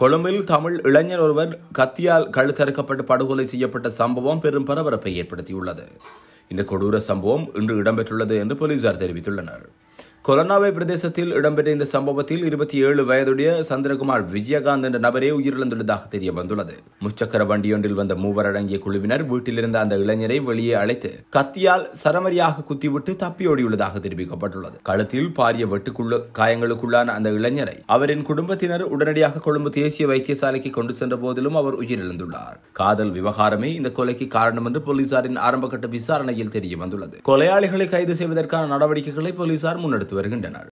கொழும்பில் தமிழ் இளைஞர் ஒருவர் கத்தியால் கழுத்தறுக்கப்பட்டு படுகொலை செய்யப்பட்ட சம்பவம் பெரும் பரபரப்பை ஏற்படுத்தியுள்ளது இந்த கொடூர சம்பவம் இன்று இடம்பெற்றுள்ளது என்று போலீசார் தெரிவித்துள்ளனர் கொலனாவை பிரதேசத்தில் இடம்பெற்ற இந்த சம்பவத்தில் இருபத்தி ஏழு வயதுடைய சந்திரகுமார் விஜயகாந்த் என்ற நபரே உயிரிழந்துள்ளதாக தெரிய வந்துள்ளது முச்சக்கர வண்டியொன்றில் வந்த மூவர் அடங்கிய குழுவினர் வீட்டிலிருந்த அந்த இளைஞரை வெளியே அழைத்து கத்தியால் சரமரியாக குத்திவிட்டு தப்பியோடியுள்ளதாக தெரிவிக்கப்பட்டுள்ளது கழுத்தில் பாரிய வெட்டுக்குள்ள காயங்களுக்குள்ளான அந்த இளைஞரை அவரின் குடும்பத்தினர் உடனடியாக கொழும்பு தேசிய வைத்தியசாலைக்கு கொண்டு சென்ற போதிலும் அவர் உயிரிழந்துள்ளார் காதல் விவகாரமே இந்த கொலைக்கு காரணம் என்று போலீசாரின் ஆரம்பகட்ட விசாரணையில் தெரிய வந்துள்ளது கொலையாளிகளை கைது செய்வதற்கான நடவடிக்கைகளை போலீசார் முன்னெடுத்து வருகின்றனர்